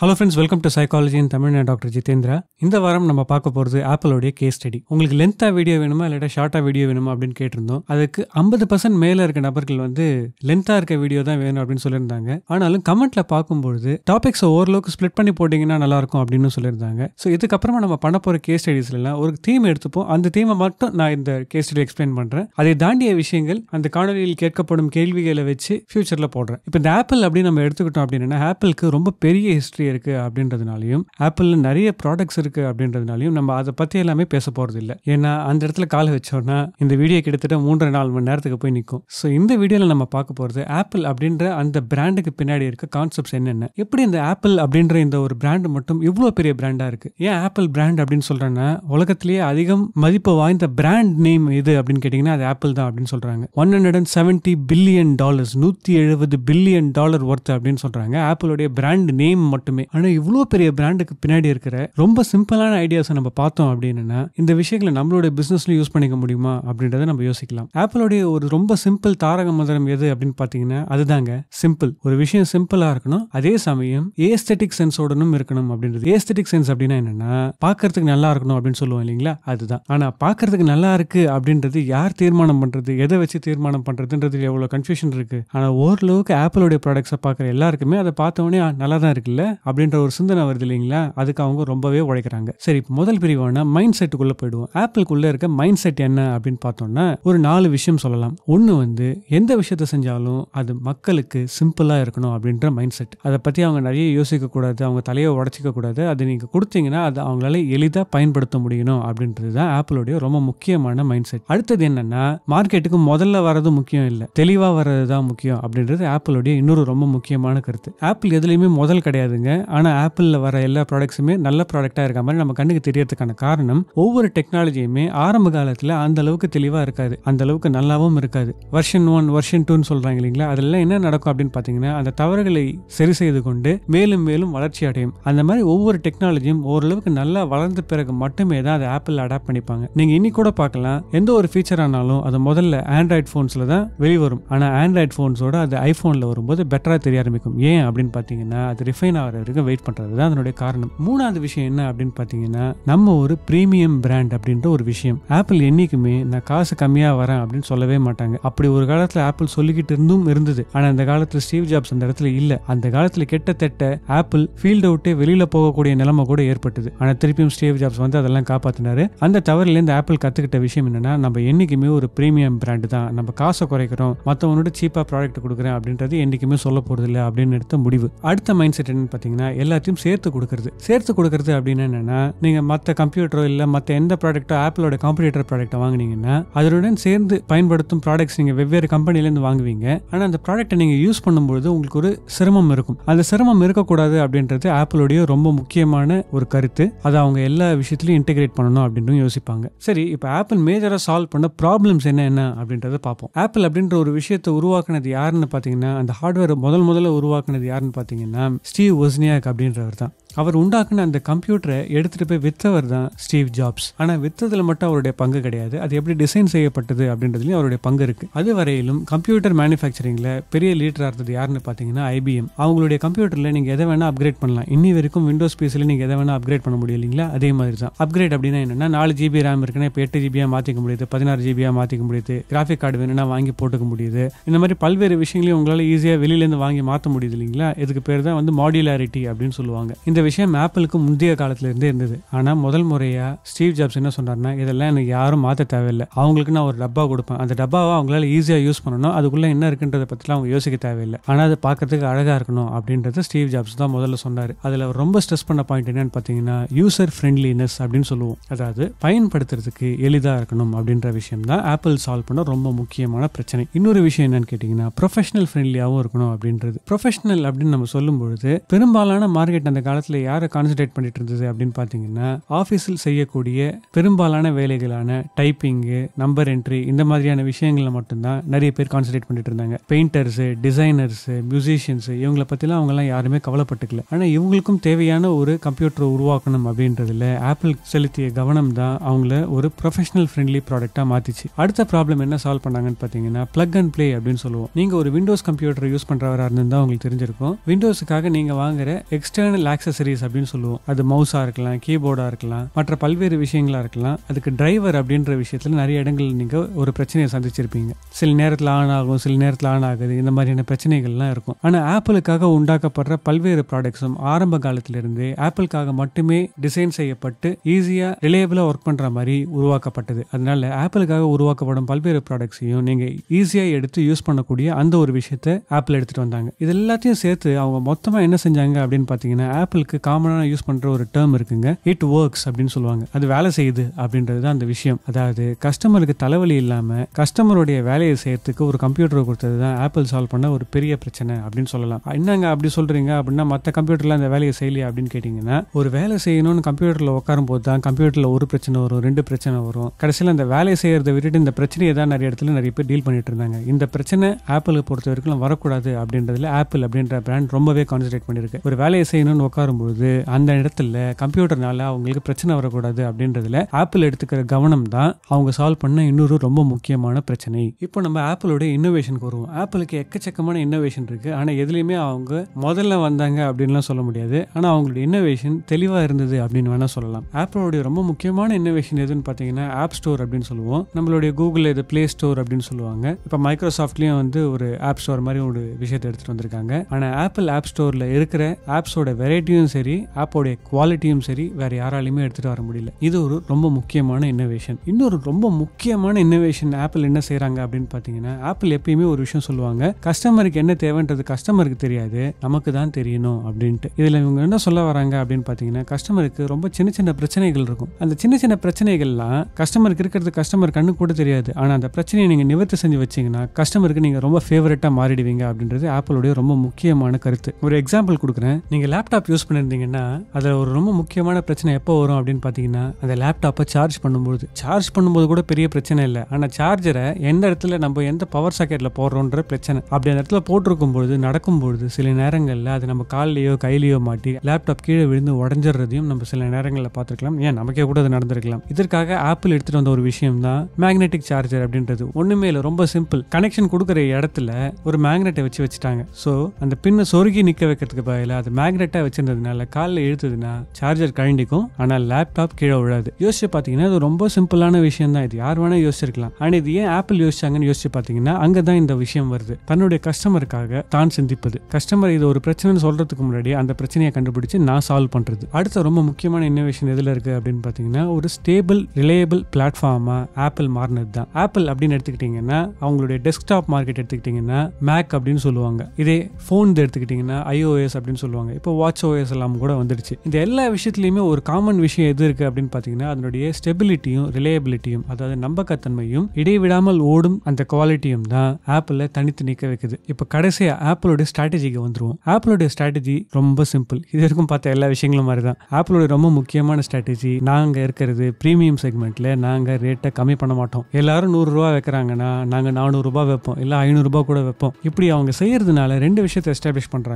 hello friends welcome to psychology in Tamil doctor Jitendra இந்த வாரம் நம்ம பார்க்க போகிறது ஆப்பிளோடைய கேஸ் ஸ்டடி உங்களுக்கு லென்த்தாக வீடியோ வேணுமா இல்லாட்டா ஷார்ட்டாக வீடியோ வேணுமா அப்படின்னு கேட்டிருந்தோம் அதுக்கு ஐம்பது பர்சன்ட் மேலே இருக்க நபர்கள் வந்து லென்த்தாக இருக்க வீடியோ தான் வேணும் அப்படின்னு சொல்லியிருந்தாங்க ஆனாலும் கமெண்ட்ல பார்க்கும்போது டாபிக்ஸை ஓரளவுக்கு ஸ்ப்ளிட் பண்ணி போட்டிங்கன்னா நல்லாயிருக்கும் அப்படின்னு சொல்லியிருந்தாங்க ஸோ இதுக்கப்புறமா நம்ம பண்ண போகிற கேஸ் ஸ்டடிஸ்லாம் ஒரு தீம் எடுத்துப்போம் அந்த தீமை மட்டும் நான் இந்த கேஸ் ஸ்டடி எக்ஸ்பிளைன் பண்ணுறேன் அதை தாண்டிய விஷயங்கள் அந்த காணொலியில் கேட்கப்படும் கேள்விகளை வச்சு ஃபியூச்சரில் போடுறேன் இப்போ இந்த ஆப்பிள் அப்படின்னு நம்ம எடுத்துக்கிட்டோம் அப்படின்னா ஆப்பிளுக்கு ரொம்ப பெரிய ஹிஸ்ட்ரி இண்டஸ்ட்ரி இருக்குது அப்படின்றதுனாலையும் ஆப்பிளில் நிறைய ப்ராடக்ட்ஸ் இருக்குது அப்படின்றதுனாலையும் நம்ம அதை பற்றி எல்லாமே பேச போகிறது இல்லை ஏன்னா அந்த இடத்துல கால வச்சோம்னா இந்த வீடியோ கிட்டத்தட்ட மூன்று நாலு மணி நேரத்துக்கு போய் நிற்கும் ஸோ இந்த வீடியோவில் நம்ம பார்க்க போகிறது ஆப்பிள் அப்படின்ற அந்த பிராண்டுக்கு பின்னாடி இருக்க கான்செப்ட்ஸ் என்னென்ன எப்படி இந்த ஆப்பிள் அப்படின்ற இந்த ஒரு பிராண்டு மட்டும் இவ்வளோ பெரிய பிராண்டாக இருக்குது ஏன் ஆப்பிள் பிராண்ட் அப்படின்னு சொல்கிறேன்னா உலகத்திலேயே அதிகம் மதிப்பு வாய்ந்த பிராண்ட் நேம் எது அப்படின்னு கேட்டிங்கன்னா அது ஆப்பிள் தான் அப்படின்னு சொல்கிறாங்க one hundred and seventy billion dollars நூற்றி எழுபது பில்லியன் டாலர் ஒர்த்து அப்படின்னு சொல்கிறாங்க ஆப்பிளுடைய பிராண்ட் நேம் மட்டும் எல்லாமே ஆனால் இவ்வளோ பெரிய பிராண்டுக்கு பின்னாடி இருக்கிற ரொம்ப சிம்பிளான ஐடியாஸை நம்ம பார்த்தோம் அப்படின்னா இந்த விஷயங்களை நம்மளுடைய பிசினஸ்ல யூஸ் பண்ணிக்க முடியுமா அப்படின்றத நம்ம யோசிக்கலாம் ஆப்பிளோடைய ஒரு ரொம்ப சிம்பிள் தாரக மந்திரம் எது அப்படின்னு பார்த்தீங்கன்னா அதுதாங்க சிம்பிள் ஒரு விஷயம் சிம்பிளாக இருக்கணும் அதே சமயம் ஏஸ்தெட்டிக் சென்ஸோடனும் இருக்கணும் அப்படின்றது ஏஸ்தெட்டிக் சென்ஸ் அப்படின்னா என்னன்னா பார்க்கறதுக்கு நல்லா இருக்கணும் அப்படின்னு சொல்லுவோம் இல்லைங்களா அதுதான் ஆனால் பார்க்கறதுக்கு நல்லா இருக்கு அப்படின்றது யார் தீர்மானம் பண்றது எதை வச்சு தீர்மானம் பண்றதுன்றது எவ்வளோ கன்ஃபியூஷன் இருக்கு ஆனால் ஓரளவுக்கு ஆப்பிளோடைய ப்ராடக்ட்ஸை பார்க்குற எல்லாருக்குமே அதை பார்த்தோன்னே நல்லா தான் இருக்குல்ல அப்படின்ற ஒரு சிந்தனை வருது இல்லைங்களா அதுக்கு அவங்க ரொம்பவே உழைக்கிறாங்க சரி முதல் பிரிவான மைண்ட் செட்டுக்குள்ளே போயிடுவோம் ஆப்பிளுக்குள்ளே இருக்க மைண்ட் செட் என்ன அப்படின்னு பார்த்தோம்னா ஒரு நாலு விஷயம் சொல்லலாம் ஒன்று வந்து எந்த விஷயத்த செஞ்சாலும் அது மக்களுக்கு சிம்பிளாக இருக்கணும் அப்படின்ற மைண்ட் செட் அதை பற்றி அவங்க நிறைய யோசிக்கக்கூடாது அவங்க தலையை உடச்சிக்க கூடாது அது நீங்கள் கொடுத்தீங்கன்னா அது அவங்களால எளிதாக பயன்படுத்த முடியணும் அப்படின்றது தான் ஆப்பிளுடைய ரொம்ப முக்கியமான மைண்ட் செட் அடுத்தது என்னன்னா மார்க்கெட்டுக்கு முதல்ல வரது முக்கியம் இல்லை தெளிவாக வர்றது தான் முக்கியம் அப்படின்றது ஆப்பிளுடைய இன்னொரு ரொம்ப முக்கியமான கருத்து ஆப்பிள் எதுலேயுமே முதல் கிடையாதுங்க ஆனால் ஆப்பிளில் வர எல்லா ப்ராடக்ட்ஸுமே நல்ல ப்ராடக்டாக இருக்க மாதிரி நம்ம கண்ணுக்கு தெரியறதுக்கான காரணம் ஒவ்வொரு டெக்னாலஜியுமே ஆரம்ப காலத்தில் அந்த அளவுக்கு தெளிவாக இருக்காது அந்த அளவுக்கு நல்லாவும் இருக்காது வருஷன் ஒன் வருஷன் டூன்னு சொல்கிறாங்க இல்லைங்களா அதெல்லாம் என்ன நடக்கும் அப்படின்னு பார்த்தீங்கன்னா அந்த தவறுகளை சரி செய்து கொண்டு மேலும் மேலும் வளர்ச்சி அடையும் அந்த மாதிரி ஒவ்வொரு டெக்னாலஜியும் ஓரளவுக்கு நல்லா வளர்ந்த பிறகு மட்டுமே தான் அதை ஆப்பிள் அடாப்ட் பண்ணிப்பாங்க நீங்கள் இனி கூட பார்க்கலாம் எந்த ஒரு ஃபீச்சர் ஆனாலும் அது முதல்ல ஆண்ட்ராய்ட் ஃபோன்ஸில் தான் வெளிவரும் ஆனால் ஆண்ட்ராய்ட் ஃபோன்ஸோட அது ஐஃபோனில் வரும்போது பெட்டராக தெரிய ஆரம்பிக்கும் ஏன் அப்படின்னு பார்த்தீங்கன்னா அது ரிஃபைன் ஆகிற வரைக்கும் வெயிட் பண்ணுறது தான் அதனுடைய காரணம் மூணாவது விஷயம் என்ன அப்படின்னு பார்த்தீங்கன்னா நம்ம ஒரு ப்ரீமியம் பிராண்ட் அப்படின்ற ஒரு விஷயம் ஆப்பிள் என்றைக்குமே நான் காசு கம்மியாக வரேன் அப்படின்னு சொல்லவே மாட்டாங்க அப்படி ஒரு காலத்தில் ஆப்பிள் சொல்லிக்கிட்டு இருந்தும் இருந்தது ஆனால் அந்த காலத்தில் ஸ்டீவ் ஜாப்ஸ் அந்த இடத்துல இல்லை அந்த காலத்தில் கிட்டத்தட்ட ஆப்பிள் ஃபீல்டு விட்டு வெளியில் போகக்கூடிய நிலைமை கூட ஏற்பட்டது ஆனால் திருப்பியும் ஸ்டீவ் ஜாப்ஸ் வந்து அதெல்லாம் காப்பாற்றினார் அந்த தவறிலேருந்து ஆப்பிள் கற்றுக்கிட்ட விஷயம் என்னென்னா நம்ம என்றைக்குமே ஒரு ப்ரீமியம் பிராண்டு தான் நம்ம காசை குறைக்கிறோம் மற்றவனோட சீப்பாக ப்ராடக்ட் கொடுக்குறேன் அப்படின்றது என்றைக்குமே சொல்ல இல்லை அப்படின்னு எடுத்த முடிவு அடுத்த மைண்ட் செட் என்னன்னு பார்த்தீங்கன்னா பார்த்தீங்கன்னா எல்லாத்தையும் சேர்த்து கொடுக்குறது சேர்த்து கொடுக்குறது அப்படின்னு என்னென்னா நீங்கள் மற்ற கம்ப்யூட்டரோ இல்லை மற்ற எந்த ப்ராடக்ட்டோ ஆப்பிளோட காம்படிட்டர் ப்ராடக்ட்டை வாங்கினீங்கன்னா அதனுடன் சேர்ந்து பயன்படுத்தும் ப்ராடக்ட்ஸ் நீங்கள் வெவ்வேறு கம்பெனிலேருந்து வாங்குவீங்க ஆனால் அந்த ப்ராடக்ட்டை நீங்கள் யூஸ் பண்ணும்பொழுது உங்களுக்கு ஒரு சிரமம் இருக்கும் அந்த சிரமம் இருக்கக்கூடாது அப்படின்றது ஆப்பிளோடைய ரொம்ப முக்கியமான ஒரு கருத்து அதை அவங்க எல்லா விஷயத்திலும் இன்டெகிரேட் பண்ணணும் அப்படின்னு யோசிப்பாங்க சரி இப்போ ஆப்பிள் மேஜராக சால்வ் பண்ண ப்ராப்ளம்ஸ் என்ன என்ன அப்படின்றத பார்ப்போம் ஆப்பிள் அப்படின்ற ஒரு விஷயத்தை உருவாக்குனது யாருன்னு பார்த்தீங்கன்னா அந்த ஹார்ட்வேர் முதல் முதல்ல உருவாக்குனது யாருன்னு பார்த்தீங்கன்னா ஸ்டீவ் ஒஸ்னி விஸ்னியாக் அப்படின்றவர் தான் அவர் உண்டாக்குன அந்த கம்ப்யூட்டரை எடுத்துகிட்டு போய் வித்தவர் தான் ஸ்டீவ் ஜாப்ஸ் ஆனால் விற்றதில் மட்டும் அவருடைய பங்கு கிடையாது அது எப்படி டிசைன் செய்யப்பட்டது அப்படின்றதுலையும் அவருடைய பங்கு இருக்குது அது வரையிலும் கம்ப்யூட்டர் மேனுஃபேக்சரிங்கில் பெரிய லீடராக இருந்தது யாருன்னு பார்த்தீங்கன்னா ஐபிஎம் அவங்களுடைய கம்ப்யூட்டரில் நீங்கள் எதை வேணால் அப்கிரேட் பண்ணலாம் இன்னி வரைக்கும் விண்டோஸ் பிசியில் நீங்கள் எதை வேணால் அப்கிரேட் பண்ண முடியும் இல்லைங்களா அதே மாதிரி தான் அப்கிரேட் அப்படின்னா என்னென்னா நாலு ஜிபி ரேம் இருக்குன்னா இப்போ எட்டு ஜிபியாக மாற்றிக்க முடியுது பதினாறு ஜிபியாக மாற்றிக்க முடியுது கிராஃபிக் கார்டு வேணும்னா வாங்கி போட்டுக்க முடியுது இந்த மாதிரி பல்வேறு விஷயங்களையும் உங்களால் ஈஸியாக வெளியிலேருந்து வாங்கி மாற்ற முடியுது இல்லைங்களா இதுக்கு பேர் தான் வந்து மாடியுலாரிட்டி அப்படின்னு சொல்லுவாங்க இந்த விஷயம் ஆப்பிளுக்கு முந்தைய காலத்துலேருந்தே இருந்தது ஆனால் முதல் முறையாக ஸ்டீவ் ஜாப்ஸ் என்ன சொன்னார்னா இதெல்லாம் எனக்கு யாரும் மாற்ற தேவையில்லை அவங்களுக்கு நான் ஒரு டப்பா கொடுப்பேன் அந்த டப்பாவை அவங்களால ஈஸியாக யூஸ் பண்ணணும் அதுக்குள்ளே என்ன இருக்குன்றத பற்றிலாம் அவங்க யோசிக்க தேவையில்லை ஆனால் அதை பார்க்கறதுக்கு அழகாக இருக்கணும் அப்படின்றது ஸ்டீவ் ஜாப்ஸ் தான் முதல்ல சொன்னார் அதில் ரொம்ப ஸ்ட்ரெஸ் பண்ண பாயிண்ட் என்னன்னு பார்த்தீங்கன்னா யூசர் ஃப்ரெண்ட்லினஸ் அப்படின்னு சொல்லுவோம் அதாவது பயன்படுத்துறதுக்கு எளிதாக இருக்கணும் அப்படின்ற விஷயம் தான் ஆப்பிள் சால்வ் பண்ண ரொம்ப முக்கியமான பிரச்சனை இன்னொரு விஷயம் என்னன்னு கேட்டிங்கன்னா ப்ரொஃபஷனல் ஃப்ரெண்ட்லியாகவும் இருக்கணும் அப்படின்றது ப்ரொஃபஷனல் அப்படின்னு நம்ம சொல்லும்பொழுது பெரும்பாலான மார்க்கெட் அந்த காலத்தில் ஆஃபீஸில் யாரை கான்சன்ட்ரேட் பண்ணிட்டு இருந்தது அப்படின்னு பார்த்தீங்கன்னா ஆஃபீஸில் செய்யக்கூடிய பெரும்பாலான வேலைகளான டைப்பிங்கு நம்பர் என்ட்ரி இந்த மாதிரியான விஷயங்களில் மட்டும்தான் நிறைய பேர் கான்சன்ட்ரேட் பண்ணிட்டு இருந்தாங்க பெயிண்டர்ஸு டிசைனர்ஸு மியூசிஷியன்ஸு இவங்களை பற்றிலாம் அவங்கெல்லாம் யாருமே கவலைப்பட்டுக்கல ஆனால் இவங்களுக்கும் தேவையான ஒரு கம்ப்யூட்டர் உருவாக்கணும் அப்படின்றதுல ஆப்பிள் செலுத்திய கவனம் தான் அவங்கள ஒரு ப்ரொஃபஷனல் ஃப்ரெண்ட்லி ப்ராடக்டாக மாற்றிச்சு அடுத்த ப்ராப்ளம் என்ன சால்வ் பண்ணாங்கன்னு பார்த்தீங்கன்னா ப்ளக் அண்ட் பிளே அப்படின்னு சொல்லுவோம் நீங்கள் ஒரு விண்டோஸ் கம்ப்யூட்டர் யூஸ் பண்ணுறவராக இருந்தால் உங்களுக்கு தெரிஞ்சிருக்கும் விண்டோஸுக்காக நீங்கள் வாங்குற எக்ஸ்டர்னல் ஆக்சஸ் அக்சசரிஸ் அப்படின்னு சொல்லுவோம் அது மவுஸா இருக்கலாம் கீபோர்டாக இருக்கலாம் மற்ற பல்வேறு விஷயங்களாக இருக்கலாம் அதுக்கு டிரைவர் அப்படின்ற விஷயத்தில் நிறைய இடங்கள் நீங்கள் ஒரு பிரச்சனையை சந்திச்சிருப்பீங்க சில நேரத்தில் ஆன் ஆகும் சில நேரத்தில் ஆன் ஆகுது இந்த மாதிரியான பிரச்சனைகள்லாம் இருக்கும் ஆனால் ஆப்பிளுக்காக உண்டாக்கப்படுற பல்வேறு ப்ராடக்ட்ஸும் ஆரம்ப காலத்திலிருந்தே ஆப்பிளுக்காக மட்டுமே டிசைன் செய்யப்பட்டு ஈஸியாக ரிலேபிளாக ஒர்க் பண்ணுற மாதிரி உருவாக்கப்பட்டது அதனால ஆப்பிளுக்காக உருவாக்கப்படும் பல்வேறு ப்ராடக்ட்ஸையும் நீங்கள் ஈஸியாக எடுத்து யூஸ் பண்ணக்கூடிய அந்த ஒரு விஷயத்தை ஆப்பிள் எடுத்துகிட்டு வந்தாங்க இது எல்லாத்தையும் சேர்த்து அவங்க மொத்தமாக என்ன செஞ்சாங்க அப்படின்னு பார்த்தீங்கன்னா ஆப்பிள் ஆண்களுக்கு காமனாக யூஸ் பண்ணுற ஒரு டேர்ம் இருக்குங்க இட் ஒர்க்ஸ் அப்படின்னு சொல்லுவாங்க அது வேலை செய்யுது அப்படின்றது தான் அந்த விஷயம் அதாவது கஸ்டமருக்கு தலைவலி இல்லாமல் கஸ்டமருடைய வேலையை செய்யறதுக்கு ஒரு கம்ப்யூட்டர் கொடுத்தது தான் ஆப்பிள் சால்வ் பண்ண ஒரு பெரிய பிரச்சனை அப்படின்னு சொல்லலாம் என்னங்க அப்படி சொல்கிறீங்க அப்படின்னா மற்ற கம்ப்யூட்டரில் அந்த வேலையை செய்யலையா அப்படின்னு கேட்டிங்கன்னா ஒரு வேலை செய்யணும்னு கம்ப்யூட்டரில் உட்காரும் போது தான் கம்ப்யூட்டரில் ஒரு பிரச்சனை வரும் ரெண்டு பிரச்சனை வரும் கடைசியில் அந்த வேலையை செய்கிறத விட்டுட்டு இந்த பிரச்சனையை தான் நிறைய இடத்துல நிறைய பேர் டீல் பண்ணிட்டு இருந்தாங்க இந்த பிரச்சனை ஆப்பிளை பொறுத்த வரைக்கும் வரக்கூடாது அப்படின்றதுல ஆப்பிள் அப்படின்ற பிராண்ட் ரொம்பவே கான்சன்ட்ரேட் பண்ணியிருக்கு ஒரு வேலையை செய்யணும்னு உட்காரும் பண்ணும்போது அந்த இடத்துல கம்ப்யூட்டர்னால அவங்களுக்கு பிரச்சனை வரக்கூடாது அப்படின்றதுல ஆப்பிள் எடுத்துக்கிற கவனம் தான் அவங்க சால்வ் பண்ண இன்னொரு ரொம்ப முக்கியமான பிரச்சனை இப்போ நம்ம ஆப்பிளோட இன்னோவேஷன் வருவோம் ஆப்பிளுக்கு எக்கச்சக்கமான இன்னோவேஷன் இருக்கு ஆனால் எதுலேயுமே அவங்க முதல்ல வந்தாங்க அப்படின்லாம் சொல்ல முடியாது ஆனால் அவங்களுடைய இன்னோவேஷன் தெளிவாக இருந்தது அப்படின்னு வேணால் சொல்லலாம் ஆப்பிளோடைய ரொம்ப முக்கியமான இன்னோவேஷன் எதுன்னு பார்த்தீங்கன்னா ஆப் ஸ்டோர் அப்படின்னு சொல்லுவோம் நம்மளுடைய கூகுள் இது பிளே ஸ்டோர் அப்படின்னு சொல்லுவாங்க இப்போ மைக்ரோசாஃப்ட்லேயும் வந்து ஒரு ஆப் ஸ்டோர் மாதிரி ஒரு விஷயத்தை எடுத்துகிட்டு வந்திருக்காங்க ஆனால் ஆப்பிள் ஆப் ஸ்டோரில் இருக்கிற ஆப்ஸோட வெரைட்டியும் ப்ரைஸும் சரி ஆப்போடைய குவாலிட்டியும் சரி வேறு யாராலையுமே எடுத்துகிட்டு வர முடியல இது ஒரு ரொம்ப முக்கியமான இன்னோவேஷன் இன்னொரு ரொம்ப முக்கியமான இன்னோவேஷன் ஆப்பிள் என்ன செய்கிறாங்க அப்படின்னு பார்த்தீங்கன்னா ஆப்பிள் எப்பயுமே ஒரு விஷயம் சொல்லுவாங்க கஸ்டமருக்கு என்ன தேவைன்றது கஸ்டமருக்கு தெரியாது நமக்கு தான் தெரியணும் அப்படின்ட்டு இதில் இவங்க என்ன சொல்ல வராங்க அப்படின்னு பார்த்தீங்கன்னா கஸ்டமருக்கு ரொம்ப சின்ன சின்ன பிரச்சனைகள் இருக்கும் அந்த சின்ன சின்ன பிரச்சனைகள்லாம் கஸ்டமருக்கு இருக்கிறது கஸ்டமர் கண்ணு கூட தெரியாது ஆனால் அந்த பிரச்சனையை நீங்கள் நிவர்த்தி செஞ்சு வச்சிங்கன்னா கஸ்டமருக்கு நீங்கள் ரொம்ப ஃபேவரட்டாக மாறிடுவீங்க அப்படின்றது ஆப்பிளுடைய ரொம்ப முக்கியமான கருத்து ஒரு எக்ஸாம்பிள் கொடுக்குறேன் நீங்கள் லேப்டாப் யூஸ் பண்ண பண்ணியிருந்தீங்கன்னா அதில் ஒரு ரொம்ப முக்கியமான பிரச்சனை எப்போ வரும் அப்படின்னு பார்த்தீங்கன்னா அந்த லேப்டாப்பை சார்ஜ் பண்ணும்போது சார்ஜ் பண்ணும்போது கூட பெரிய பிரச்சனை இல்லை ஆனால் சார்ஜரை எந்த இடத்துல நம்ம எந்த பவர் சாக்கெட்டில் போடுறோன்ற பிரச்சனை அப்படி அந்த இடத்துல போட்டிருக்கும்பொழுது நடக்கும்பொழுது சில நேரங்களில் அது நம்ம கால்லையோ கையிலையோ மாட்டி லேப்டாப் கீழே விழுந்து உடஞ்சிடுறதையும் நம்ம சில நேரங்களில் பார்த்துருக்கலாம் ஏன் நமக்கே கூட அது நடந்திருக்கலாம் இதற்காக ஆப்பிள் எடுத்துகிட்டு வந்த ஒரு விஷயம் தான் மேக்னெட்டிக் சார்ஜர் அப்படின்றது ஒன்றுமே இல்லை ரொம்ப சிம்பிள் கனெக்ஷன் கொடுக்குற இடத்துல ஒரு மேக்னெட்டை வச்சு வச்சுட்டாங்க ஸோ அந்த பின்னை சொருகி நிற்க வைக்கிறதுக்கு பதிலாக அது மேக்னெட்டாக வச்சிருந்தது வச்சிங்கன்னா இல்லை காலில் இழுத்துதுன்னா சார்ஜர் கழண்டிக்கும் ஆனால் லேப்டாப் கீழே விழாது யோசிச்சு பார்த்தீங்கன்னா இது ரொம்ப சிம்பிளான விஷயம் தான் இது யார் வேணா யோசிச்சிருக்கலாம் ஆனால் இது ஏன் ஆப்பிள் யோசிச்சாங்கன்னு யோசிச்சு பார்த்தீங்கன்னா அங்கே தான் இந்த விஷயம் வருது தன்னுடைய கஸ்டமருக்காக தான் சிந்திப்பது கஸ்டமர் இது ஒரு பிரச்சனைன்னு சொல்றதுக்கு முன்னாடி அந்த பிரச்சனையை கண்டுபிடிச்சு நான் சால்வ் பண்ணுறது அடுத்த ரொம்ப முக்கியமான இன்னோவேஷன் எதில் இருக்குது அப்படின்னு பார்த்தீங்கன்னா ஒரு ஸ்டேபிள் ரிலேயபிள் பிளாட்ஃபார்மாக ஆப்பிள் மாறினது தான் ஆப்பிள் அப்படின்னு எடுத்துக்கிட்டிங்கன்னா அவங்களுடைய டெஸ்க்டாப் மார்க்கெட் எடுத்துக்கிட்டிங்கன்னா மேக் அப்படின்னு சொல்லுவாங்க இதே ஃபோன் எடுத்துக்கிட்டிங்கன்னா ஐஓஎஸ் அப்படின்னு சொல்லுவாங்க இப்போ வாட்ச் ஓஎஸ் எல்லாம் கூட வந்துடுச்சு இந்த எல்லா விஷயத்துலையுமே ஒரு காமன் விஷயம் எது இருக்குது அப்படின்னு பார்த்தீங்கன்னா அதனுடைய ஸ்டெபிலிட்டியும் ரிலையபிலிட்டியும் அதாவது நம்பகத்தன்மையும் இடைவிடாமல் ஓடும் அந்த குவாலிட்டியும் தான் ஆப்பிள தனித்து நிற்க வைக்குது இப்போ கடைசியாக ஆப்பிளுடைய ஸ்ட்ராட்டஜிக்கு வந்துருவோம் ஆப்பிளுடைய ஸ்ட்ராட்டஜி ரொம்ப சிம்பிள் இது வரைக்கும் பார்த்த எல்லா விஷயங்களும் மாதிரி தான் ஆப்பிளுடைய ரொம்ப முக்கியமான ஸ்ட்ராட்டஜி நாங்கள் இருக்கிறது ப்ரீமியம் செக்மெண்ட்டில் நாங்கள் ரேட்டை கம்மி பண்ண மாட்டோம் எல்லாரும் நூறுரூவா வைக்கிறாங்கன்னா நாங்கள் நானூறுரூபா வைப்போம் இல்லை ஐநூறுரூபா கூட வைப்போம் இப்படி அவங்க செய்யறதுனால ரெண்டு விஷயத்தை எஸ்டாப்ளிஷ் பண்ணுறாங்க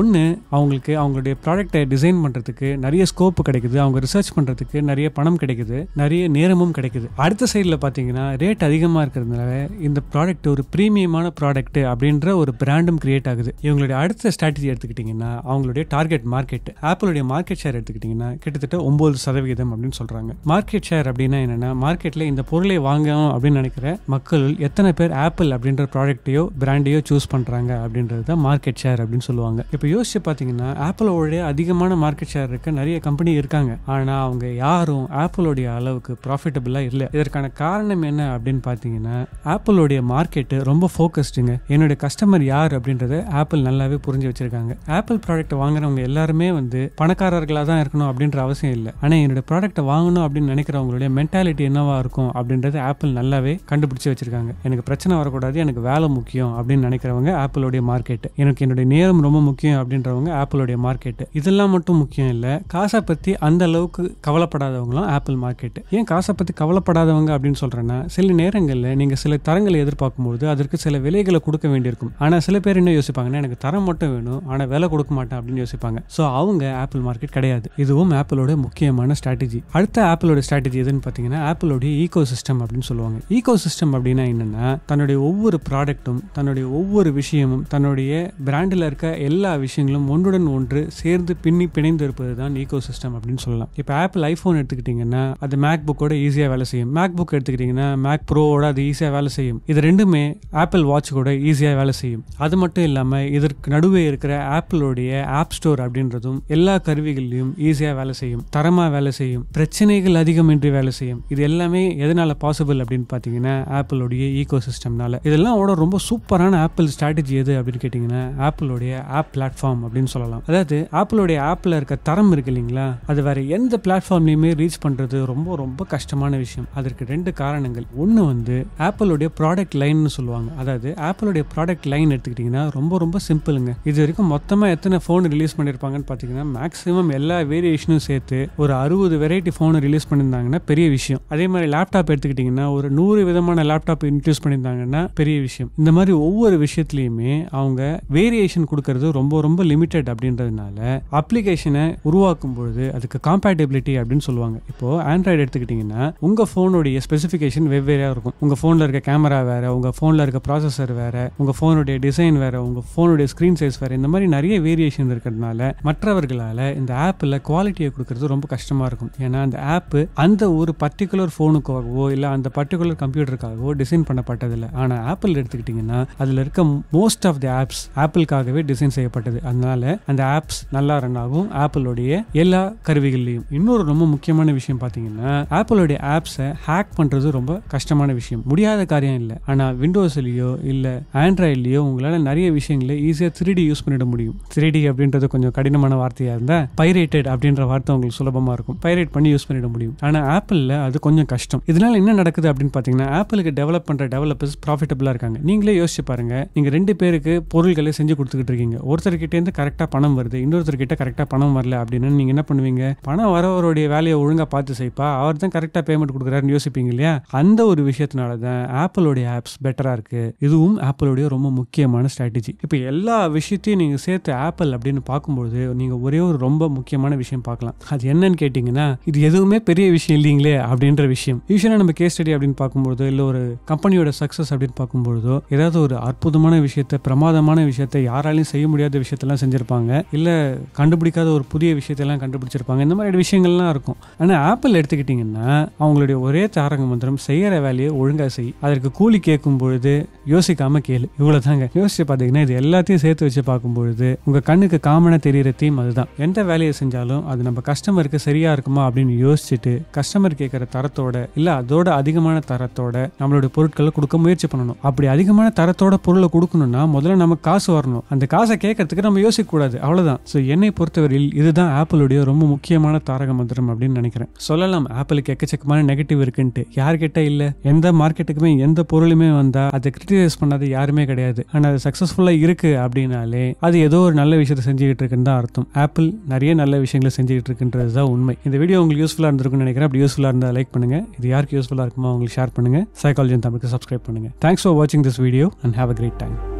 ஒன்று அவங்களுக்கு அவங்களுடைய ப்ராடக்ட் ப்ராடக்டை டிசைன் பண்ணுறதுக்கு நிறைய ஸ்கோப் கிடைக்குது அவங்க ரிசர்ச் பண்ணுறதுக்கு நிறைய பணம் கிடைக்குது நிறைய நேரமும் கிடைக்குது அடுத்த சைடில் பார்த்தீங்கன்னா ரேட் அதிகமாக இருக்கிறதுனால இந்த ப்ராடக்ட் ஒரு ப்ரீமியமான ப்ராடக்ட் அப்படின்ற ஒரு பிராண்டும் கிரியேட் ஆகுது இவங்களுடைய அடுத்த ஸ்ட்ராட்டஜி எடுத்துக்கிட்டிங்கன்னா அவங்களுடைய டார்கெட் மார்க்கெட் ஆப்பிளுடைய மார்க்கெட் ஷேர் எடுத்துக்கிட்டிங்கன்னா கிட்டத்தட்ட ஒம்பது சதவிகிதம் அப்படின்னு சொல்கிறாங்க மார்க்கெட் ஷேர் அப்படின்னா என்னென்னா மார்க்கெட்டில் இந்த பொருளை வாங்கணும் அப்படின்னு நினைக்கிற மக்கள் எத்தனை பேர் ஆப்பிள் அப்படின்ற ப்ராடக்ட்டையோ பிராண்டையோ சூஸ் பண்ணுறாங்க அப்படின்றது தான் மார்க்கெட் ஷேர் அப்படின்னு சொல்லுவாங்க இப்போ யோசிச்சு பார்த்தீங்கன்னா ஆப்பிளோடைய அதிகமான மார்க்கெட் ஷேர் இருக்க நிறைய கம்பெனி இருக்காங்க ஆனால் அவங்க யாரும் ஆப்பிளோடைய அளவுக்கு ப்ராஃபிட்டபிளாக இல்லை இதற்கான காரணம் என்ன அப்படின்னு பார்த்தீங்கன்னா ஆப்பிளோடைய மார்க்கெட்டு ரொம்ப போக்கஸ்டுங்க என்னுடைய கஸ்டமர் யார் அப்படின்றத ஆப்பிள் நல்லாவே புரிஞ்சு வச்சிருக்காங்க ஆப்பிள் ப்ராடக்ட் வாங்குறவங்க எல்லாருமே வந்து பணக்காரர்களாக தான் இருக்கணும் அப்படின்ற அவசியம் இல்லை ஆனால் என்னோட ப்ராடக்ட்டை வாங்கணும் அப்படின்னு நினைக்கிறவங்களுடைய மென்டாலிட்டி என்னவா இருக்கும் அப்படின்றத ஆப்பிள் நல்லாவே கண்டுபிடிச்சு வச்சிருக்காங்க எனக்கு பிரச்சனை வரக்கூடாது எனக்கு வேலை முக்கியம் அப்படின்னு நினைக்கிறவங்க ஆப்பிளோடைய மார்க்கெட் எனக்கு என்னுடைய நேரம் ரொம்ப முக்கியம் அப்படின்றவங்க ஆப்பிளோடைய மார்க்கெட் இதெல்லாம் மட்டும் முக்கியம் இல்லை காசை பற்றி அந்த அளவுக்கு கவலைப்படாதவங்களாம் ஆப்பிள் மார்க்கெட் ஏன் காசை பற்றி கவலைப்படாதவங்க அப்படின்னு சொல்கிறேன்னா சில நேரங்களில் நீங்கள் சில தரங்களை எதிர்பார்க்கும்போது அதற்கு சில விலைகளை கொடுக்க வேண்டியிருக்கும் ஆனால் சில பேர் என்ன யோசிப்பாங்கன்னா எனக்கு தரம் மட்டும் வேணும் ஆனால் விலை கொடுக்க மாட்டேன் அப்படின்னு யோசிப்பாங்க ஸோ அவங்க ஆப்பிள் மார்க்கெட் கிடையாது இதுவும் ஆப்பிளோட முக்கியமான ஸ்ட்ராட்டஜி அடுத்த ஆப்பிளோட ஸ்ட்ராட்டஜி எதுன்னு பார்த்தீங்கன்னா ஆப்பிளோட ஈகோ சிஸ்டம் அப்படின்னு சொல்லுவாங்க ஈகோ சிஸ்டம் அப்படின்னா என்னென்னா தன்னுடைய ஒவ்வொரு ப்ராடக்ட்டும் தன்னுடைய ஒவ்வொரு விஷயமும் தன்னுடைய பிராண்டில் இருக்க எல்லா விஷயங்களும் ஒன்றுடன் ஒன்று சேர்ந்து சேர்ந்து பின்னி பிணைந்து இருப்பது தான் ஈகோ சிஸ்டம் அப்படின்னு சொல்லலாம் இப்போ ஆப்பிள் ஐஃபோன் எடுத்துக்கிட்டிங்கன்னா அது மேக் புக்கோட ஈஸியாக வேலை செய்யும் மேக் புக் எடுத்துக்கிட்டிங்கன்னா மேக் ப்ரோவோட அது ஈஸியாக வேலை செய்யும் இது ரெண்டுமே ஆப்பிள் வாட்ச் கூட ஈஸியாக வேலை செய்யும் அது மட்டும் இல்லாமல் இதற்கு நடுவே இருக்கிற ஆப்பிளுடைய ஆப் ஸ்டோர் அப்படின்றதும் எல்லா கருவிகளையும் ஈஸியாக வேலை செய்யும் தரமாக வேலை செய்யும் பிரச்சனைகள் அதிகமின்றி வேலை செய்யும் இது எல்லாமே எதனால் பாசிபிள் அப்படின்னு பார்த்தீங்கன்னா ஆப்பிளுடைய ஈகோ சிஸ்டம்னால இதெல்லாம் ரொம்ப சூப்பரான ஆப்பிள் ஸ்ட்ராட்டஜி எது அப்படின்னு கேட்டிங்கன்னா ஆப்பிளுடைய ஆப் பிளாட்ஃபார்ம் அப்படின்னு சொல்லலாம் அதாவது ஆப் ஆப்பிளோடைய ஆப்பில் இருக்க தரம் இருக்கு இல்லைங்களா அது வேற எந்த பிளாட்ஃபார்ம்லையுமே ரீச் பண்ணுறது ரொம்ப ரொம்ப கஷ்டமான விஷயம் அதற்கு ரெண்டு காரணங்கள் ஒன்று வந்து ஆப்பிளுடைய ப்ராடக்ட் லைன் சொல்லுவாங்க அதாவது ஆப்பிளுடைய ப்ராடக்ட் லைன் எடுத்துக்கிட்டிங்கன்னா ரொம்ப ரொம்ப சிம்பிளுங்க இது வரைக்கும் மொத்தமாக எத்தனை ஃபோன் ரிலீஸ் பண்ணியிருப்பாங்கன்னு பார்த்தீங்கன்னா மேக்ஸிமம் எல்லா வேரியேஷனும் சேர்த்து ஒரு அறுபது வெரைட்டி ஃபோனை ரிலீஸ் பண்ணியிருந்தாங்கன்னா பெரிய விஷயம் அதே மாதிரி லேப்டாப் எடுத்துக்கிட்டிங்கன்னா ஒரு நூறு விதமான லேப்டாப் இன்ட்ரடியூஸ் பண்ணியிருந்தாங்கன்னா பெரிய விஷயம் இந்த மாதிரி ஒவ்வொரு விஷயத்துலையுமே அவங்க வேரியேஷன் கொடுக்கறது ரொம்ப ரொம்ப லிமிட்டட் அப்படின்றதுனால அப்ளிகேஷனை உருவாக்கும் பொழுது அதுக்கு காம்பேட்டபிலிட்டி அப்படின்னு சொல்லுவாங்க இப்போ ஆண்ட்ராய்டு எடுத்துக்கிட்டிங்கன்னா உங்கள் ஃபோனுடைய ஸ்பெசிஃபிகேஷன் வெவ்வேறையாக இருக்கும் உங்கள் ஃபோனில் இருக்க கேமரா வேறு உங்கள் ஃபோனில் இருக்க ப்ராசஸர் வேறு உங்கள் ஃபோனுடைய டிசைன் வேறு உங்கள் ஃபோனுடைய ஸ்க்ரீன் சைஸ் வேறு இந்த மாதிரி நிறைய வேரியேஷன் இருக்கிறதுனால மற்றவர்களால் இந்த ஆப்பில் குவாலிட்டியை கொடுக்கறது ரொம்ப கஷ்டமாக இருக்கும் ஏன்னா அந்த ஆப்பு அந்த ஒரு பர்டிகுலர் ஃபோனுக்காகவோ இல்லை அந்த பர்டிகுலர் கம்ப்யூட்டருக்காகவோ டிசைன் பண்ணப்பட்டதில்லை ஆனால் ஆப்பிள் எடுத்துக்கிட்டிங்கன்னா அதில் இருக்க மோஸ்ட் ஆஃப் தி ஆப்ஸ் ஆப்பிள்காகவே டிசைன் செய்யப்பட்டது அதனால அந்த ஆப்ஸ் நல்லா வரலாறு ஆகும் ஆப்பிளோடைய எல்லா கருவிகள்லையும் இன்னொரு ரொம்ப முக்கியமான விஷயம் பார்த்தீங்கன்னா ஆப்பிளோடைய ஆப்ஸை ஹேக் பண்ணுறது ரொம்ப கஷ்டமான விஷயம் முடியாத காரியம் இல்லை ஆனால் விண்டோஸ்லேயோ இல்லை ஆண்ட்ராய்ட்லேயோ உங்களால் நிறைய விஷயங்களை ஈஸியாக த்ரீ டி யூஸ் பண்ணிட முடியும் த்ரீ டி அப்படின்றது கொஞ்சம் கடினமான வார்த்தையாக இருந்தால் பைரேட்டட் அப்படின்ற வார்த்தை உங்களுக்கு சுலபமாக இருக்கும் பைரேட் பண்ணி யூஸ் பண்ணிட முடியும் ஆனால் ஆப்பிளில் அது கொஞ்சம் கஷ்டம் இதனால் என்ன நடக்குது அப்படின்னு பார்த்தீங்கன்னா ஆப்பிளுக்கு டெவலப் பண்ணுற டெவலப்பர்ஸ் ப்ராஃபிட்டபுளாக இருக்காங்க நீங்களே யோசிச்சு பாருங்கள் நீங்கள் ரெண்டு பேருக்கு பொருள்களை செஞ்சு கொடுத்துக்கிட்டு இருக்கீங்க ஒருத்தர்கிட்டேருந்து கரெக்டாக பணம் வருது இன்னொருத்தருக்கு கிட்ட கரெக்டாக பணம் வரல அப்படின்னு நீங்கள் என்ன பண்ணுவீங்க பணம் வரவருடைய வேலையை ஒழுங்காக பார்த்து செய்ப்பா அவர் தான் கரெக்டாக பேமெண்ட் கொடுக்குறாருன்னு யோசிப்பீங்க இல்லையா அந்த ஒரு விஷயத்தினால தான் ஆப்பிளுடைய ஆப்ஸ் பெட்டராக இருக்குது இதுவும் ஆப்பிளுடைய ரொம்ப முக்கியமான ஸ்ட்ராட்டஜி இப்போ எல்லா விஷயத்தையும் நீங்கள் சேர்த்து ஆப்பிள் அப்படின்னு பார்க்கும்போது நீங்கள் ஒரே ஒரு ரொம்ப முக்கியமான விஷயம் பார்க்கலாம் அது என்னன்னு கேட்டிங்கன்னா இது எதுவுமே பெரிய விஷயம் இல்லைங்களே அப்படின்ற விஷயம் யூஸ்வலாக நம்ம கேஸ் ஸ்டடி அப்படின்னு பார்க்கும்போது இல்லை ஒரு கம்பெனியோட சக்ஸஸ் அப்படின்னு பார்க்கும்பொழுதோ ஏதாவது ஒரு அற்புதமான விஷயத்த பிரமாதமான விஷயத்த யாராலையும் செய்ய முடியாத விஷயத்தெல்லாம் செஞ்சுருப்பாங்க இல்லை கண்டுபிடிக்காத ஒரு புதிய விஷயத்தெல்லாம் கண்டுபிடிச்சிருப்பாங்க இந்த மாதிரி விஷயங்கள்லாம் இருக்கும் ஆனால் ஆப்பிள் எடுத்துக்கிட்டிங்கன்னா அவங்களுடைய ஒரே தாரக மந்திரம் செய்கிற வேலையை ஒழுங்காக செய் அதற்கு கூலி கேட்கும் பொழுது யோசிக்காமல் கேளு இவ்வளோ தாங்க யோசிச்சு பார்த்தீங்கன்னா இது எல்லாத்தையும் சேர்த்து வச்சு பார்க்கும்பொழுது உங்கள் கண்ணுக்கு காமனாக தெரிகிற தீம் அதுதான் எந்த வேலையை செஞ்சாலும் அது நம்ம கஸ்டமருக்கு சரியாக இருக்குமா அப்படின்னு யோசிச்சுட்டு கஸ்டமர் கேட்குற தரத்தோட இல்லை அதோட அதிகமான தரத்தோட நம்மளுடைய பொருட்களை கொடுக்க முயற்சி பண்ணணும் அப்படி அதிகமான தரத்தோட பொருளை கொடுக்கணும்னா முதல்ல நம்ம காசு வரணும் அந்த காசை கேட்கறதுக்கு நம்ம யோசிக்கக்கூடாது அவ்வளோதான் ஸோ என்ன என்னை பொறுத்தவரையில் இதுதான் ஆப்பிளுடைய ரொம்ப முக்கியமான தாரக மந்திரம் அப்படின்னு நினைக்கிறேன் சொல்லலாம் ஆப்பிளுக்கு எக்கச்சக்கமான நெகட்டிவ் இருக்குன்ட்டு யார்கிட்ட இல்லை எந்த மார்க்கெட்டுக்குமே எந்த பொருளுமே வந்தா அதை கிரிட்டிசைஸ் பண்ணாத யாருமே கிடையாது ஆனால் அது சக்சஸ்ஃபுல்லா இருக்கு அப்படின்னாலே அது ஏதோ ஒரு நல்ல விஷயத்தை செஞ்சுக்கிட்டு இருக்குன்னு தான் அர்த்தம் ஆப்பிள் நிறைய நல்ல விஷயங்களை செஞ்சுக்கிட்டு இருக்குன்றதுதான் தான் உண்மை இந்த வீடியோ உங்களுக்கு யூஸ்ஃபுல்லாக இருந்திருக்குன்னு நினைக்கிறேன் அப்படி யூஸ்ஃபுல்லாக இருந்தால் லைக் பண்ணுங்க இது யாருக்கு யூஸ்ஃபுல்லாக இருக்குமோ அவங்களுக்கு ஷேர் பண்ணுங்க சைக்காலஜி தமிழுக்கு சப்ஸ்கிரைப் பண்ணுங்க தேங்க்ஸ் ஃபார் வாட்சிங் this video and have a great time